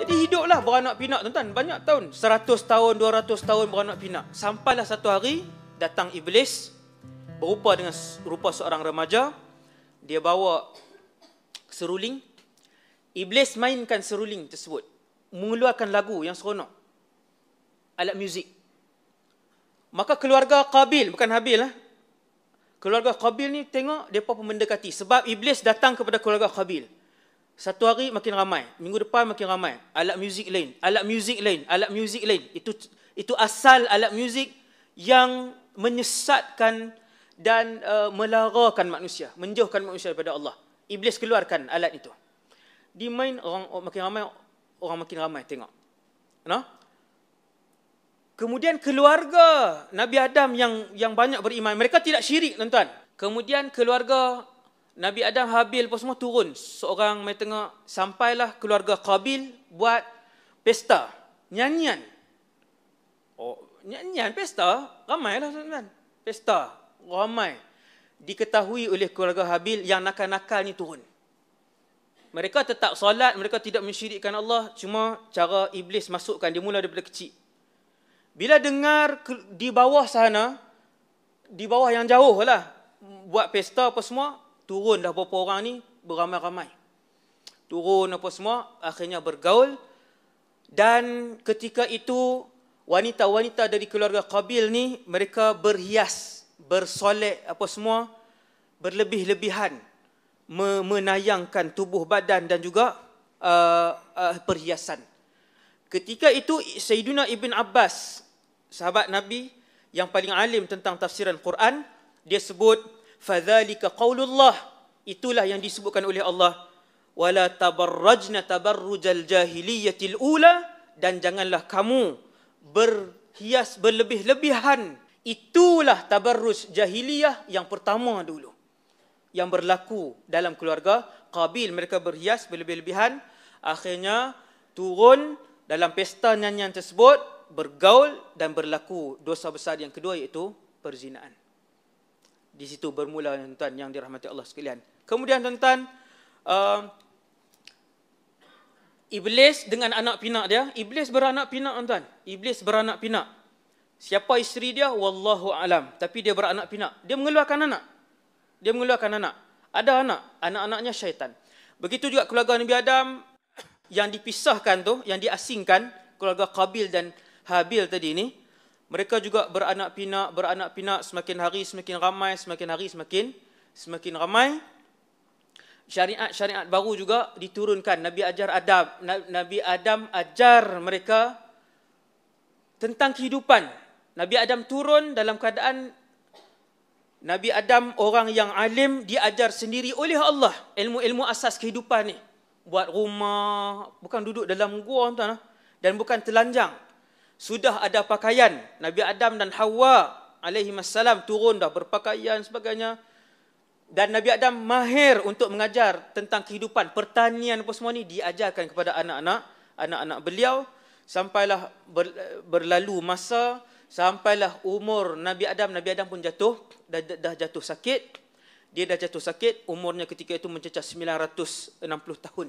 Jadi hiduplah beranak pinak tuan-tuan banyak tahun 100 tahun 200 tahun beranak pinak sampailah satu hari datang iblis berupa dengan rupa seorang remaja dia bawa seruling iblis mainkan seruling tersebut mengeluarkan lagu yang seronok alat muzik maka keluarga Qabil bukan Habil lah keluarga Qabil ni tengok depa pun mendekati sebab iblis datang kepada keluarga Qabil satu hari makin ramai, minggu depan makin ramai. Alat muzik lain, alat muzik lain, alat muzik lain. Itu itu asal alat muzik yang menyesatkan dan uh, melarakan manusia, menjauhkan manusia daripada Allah. Iblis keluarkan alat itu. Di main orang, orang makin ramai, orang makin ramai tengok. No? Kemudian keluarga Nabi Adam yang yang banyak beriman, mereka tidak syirik, tuan-tuan. Kemudian keluarga Nabi Adam Habil pun semua turun. Seorang mai tengok sampailah keluarga Qabil buat pesta, nyanyian. Oh, nyanyian pesta, ramai lah tuan Pesta ramai. Diketahui oleh keluarga Habil yang nakal-nakal ni turun. Mereka tetap solat, mereka tidak mensyirikkan Allah, cuma cara iblis masukkan dia mula daripada kecil. Bila dengar di bawah sana, di bawah yang jauh lah, buat pesta apa semua, turun dah beberapa orang ni beramai-ramai. Turun apa semua, akhirnya bergaul. Dan ketika itu, wanita-wanita dari keluarga kabil ni, mereka berhias, bersolek apa semua, berlebih-lebihan, menayangkan tubuh badan dan juga uh, uh, perhiasan. Ketika itu, Sayyidina Ibn Abbas, sahabat Nabi yang paling alim tentang tafsiran Quran, dia sebut, fadzalika qaulullah itulah yang disebutkan oleh Allah wala tabarrajna tabarrujal jahiliyatil ula dan janganlah kamu berhias berlebih-lebihan itulah tabarruj jahiliyah yang pertama dulu yang berlaku dalam keluarga Qabil mereka berhias berlebih-lebihan akhirnya turun dalam pesta nyanyian tersebut bergaul dan berlaku dosa besar yang kedua iaitu perzinaan di situ bermula tuan yang dirahmati Allah sekalian. Kemudian tuan-tuan uh, iblis dengan anak pinak dia, iblis beranak pinak tuan-tuan. Iblis beranak pinak. Siapa isteri dia wallahu alam, tapi dia beranak pinak. Dia mengeluarkan anak. Dia mengeluarkan anak. Ada anak, anak-anaknya syaitan. Begitu juga keluarga Nabi Adam yang dipisahkan tu, yang diasingkan keluarga Qabil dan Habil tadi ni, mereka juga beranak pinak beranak pinak semakin hari semakin ramai semakin hari semakin semakin ramai syariat-syariat baru juga diturunkan nabi ajar adab nabi adam ajar mereka tentang kehidupan nabi adam turun dalam keadaan nabi adam orang yang alim diajar sendiri oleh Allah ilmu-ilmu asas kehidupan ni buat rumah bukan duduk dalam gua tuan dan bukan telanjang sudah ada pakaian Nabi Adam dan Hawa alaihi wassalam turun dah berpakaian sebagainya dan Nabi Adam mahir untuk mengajar tentang kehidupan pertanian apa semua ni diajarkan kepada anak-anak anak-anak beliau sampailah berlalu masa sampailah umur Nabi Adam Nabi Adam pun jatuh dah, dah jatuh sakit dia dah jatuh sakit umurnya ketika itu mencecah 960 tahun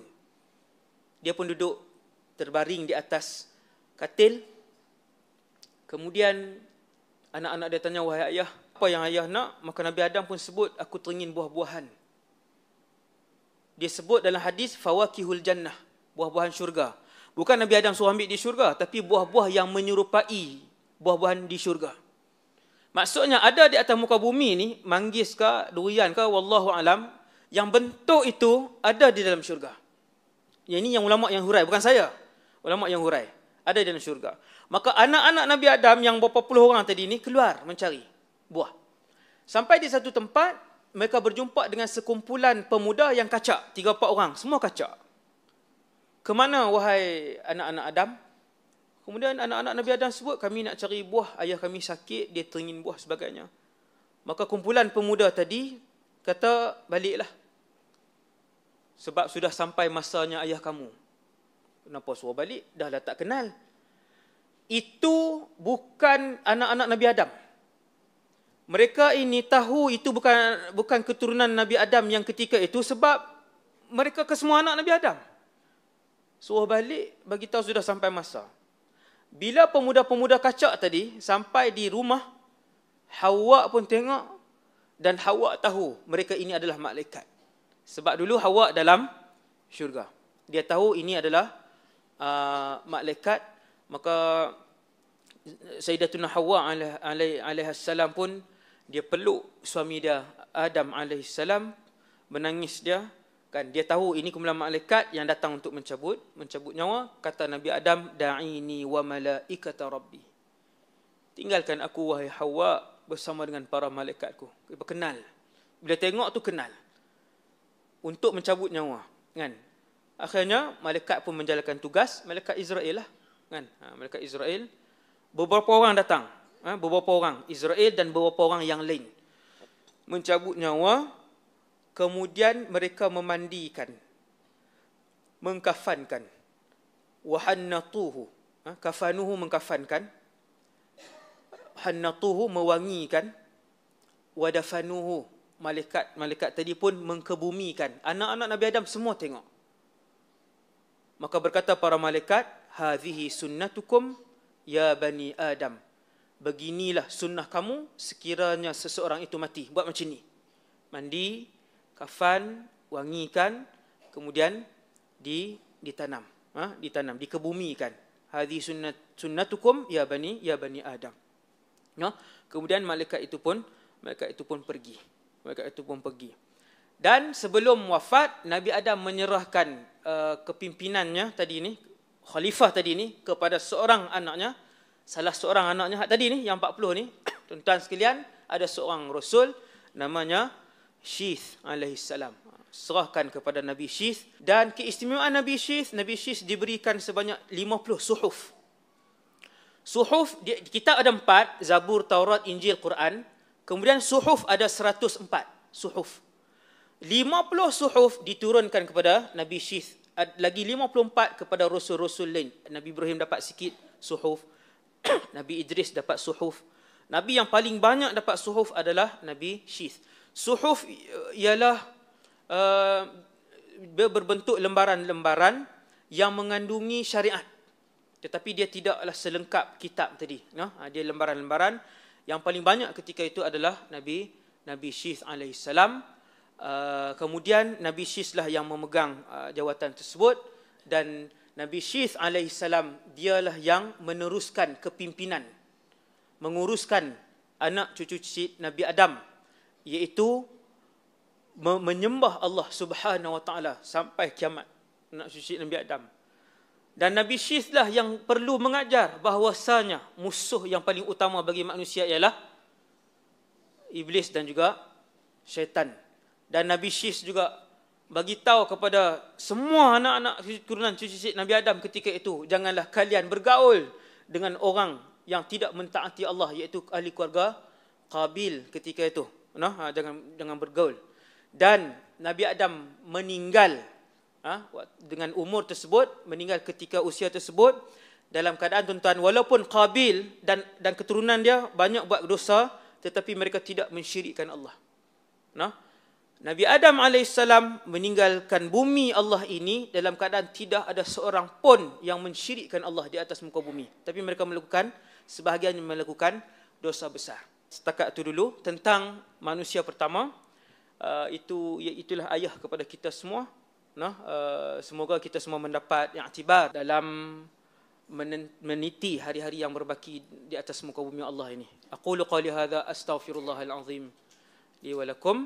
dia pun duduk terbaring di atas katil Kemudian anak-anak dia tanya wahai ayah, apa yang ayah nak? Maka Nabi Adam pun sebut aku teringin buah-buahan. Dia sebut dalam hadis fawakihul jannah, buah-buahan syurga. Bukan Nabi Adam suruh ambil di syurga, tapi buah-buah yang menyerupai buah-buahan di syurga. Maksudnya ada di atas muka bumi ni manggis ke, durian ke, wallahu alam, yang bentuk itu ada di dalam syurga. Yang ini yang ulama yang hurai, bukan saya. Ulama yang hurai ada di dalam syurga. Maka anak-anak Nabi Adam yang berapa puluh orang tadi ni keluar mencari buah. Sampai di satu tempat, mereka berjumpa dengan sekumpulan pemuda yang kacak. Tiga, empat orang. Semua kacak. Kemana wahai anak-anak Adam? Kemudian anak-anak Nabi Adam sebut, kami nak cari buah. Ayah kami sakit, dia teringin buah sebagainya. Maka kumpulan pemuda tadi kata, baliklah. Sebab sudah sampai masanya ayah kamu. Kenapa suruh balik? Dah lah tak kenal itu bukan anak-anak Nabi Adam. Mereka ini tahu itu bukan bukan keturunan Nabi Adam yang ketika itu sebab mereka kesemua anak Nabi Adam. Suruh balik bagi tahu sudah sampai masa. Bila pemuda-pemuda kacak tadi sampai di rumah Hawa pun tengok dan Hawa tahu mereka ini adalah malaikat. Sebab dulu Hawa dalam syurga. Dia tahu ini adalah uh, malaikat maka Sayyidatuna Hawa alaihi salam pun dia peluk suami dia Adam alaihi salam menangis dia kan dia tahu ini kumpulan malaikat yang datang untuk mencabut mencabut nyawa kata Nabi Adam da'ini wa malaikata rabbi tinggalkan aku wahai Hawa bersama dengan para malaikatku dia kenal bila tengok tu kenal untuk mencabut nyawa kan akhirnya malaikat pun menjalankan tugas malaikat Israel lah kan ha, malaikat Israel beberapa orang datang ha, beberapa orang Israel dan beberapa orang yang lain mencabut nyawa kemudian mereka memandikan mengkafankan wahannatuhu ha, kafanuhu mengkafankan hannatuhu mewangikan wadafanuhu malaikat malaikat tadi pun mengkebumikan anak-anak Nabi Adam semua tengok maka berkata para malaikat hadhihi sunnatukum ya bani Adam. Beginilah sunnah kamu sekiranya seseorang itu mati. Buat macam ni. Mandi, kafan, wangikan, kemudian di ditanam. Ha? ditanam, dikebumikan. Hadhi sunnat sunnatukum ya bani ya bani Adam. Ya. Ha? Kemudian malaikat itu pun malaikat itu pun pergi. Malaikat itu pun pergi. Dan sebelum wafat Nabi Adam menyerahkan uh, kepimpinannya tadi ni khalifah tadi ni kepada seorang anaknya salah seorang anaknya tadi ni yang 40 ni tuan-tuan sekalian ada seorang rasul namanya Syith alaihi salam serahkan kepada Nabi Syith dan keistimewaan Nabi Syith Nabi Syith diberikan sebanyak 50 suhuf suhuf kita ada empat Zabur Taurat Injil Quran kemudian suhuf ada 104 suhuf 50 suhuf diturunkan kepada Nabi Syith lagi 54 kepada rasul-rasul lain. Nabi Ibrahim dapat sikit suhuf. Nabi Idris dapat suhuf. Nabi yang paling banyak dapat suhuf adalah Nabi Syith. Suhuf uh, ialah uh, berbentuk lembaran-lembaran yang mengandungi syariat. Tetapi dia tidaklah selengkap kitab tadi. No? Ha, dia lembaran-lembaran yang paling banyak ketika itu adalah Nabi Nabi Syith alaihissalam. Uh, kemudian Nabi Shis lah yang memegang uh, jawatan tersebut dan Nabi Shis alaihissalam dialah yang meneruskan kepimpinan menguruskan anak cucu cicit Nabi Adam iaitu menyembah Allah Subhanahu wa taala sampai kiamat anak cucu cicit Nabi Adam dan Nabi Shis lah yang perlu mengajar bahawasanya musuh yang paling utama bagi manusia ialah iblis dan juga syaitan dan Nabi Syis juga bagi tahu kepada semua anak-anak turunan cucu Nabi Adam ketika itu janganlah kalian bergaul dengan orang yang tidak mentaati Allah iaitu ahli keluarga Qabil ketika itu nah ha, jangan jangan bergaul dan Nabi Adam meninggal ha, dengan umur tersebut meninggal ketika usia tersebut dalam keadaan tuan-tuan walaupun Qabil dan dan keturunan dia banyak buat dosa tetapi mereka tidak mensyirikkan Allah nah ha? Nabi Adam AS meninggalkan bumi Allah ini dalam keadaan tidak ada seorang pun yang mensyirikkan Allah di atas muka bumi. Tapi mereka melakukan, sebahagian yang melakukan dosa besar. Setakat itu dulu tentang manusia pertama, uh, itu itulah ayah kepada kita semua. Nah, uh, semoga kita semua mendapat yang atibar dalam meniti hari-hari yang berbaki di atas muka bumi Allah ini. Aku lukali hadha astaghfirullahalazim. Li walakum.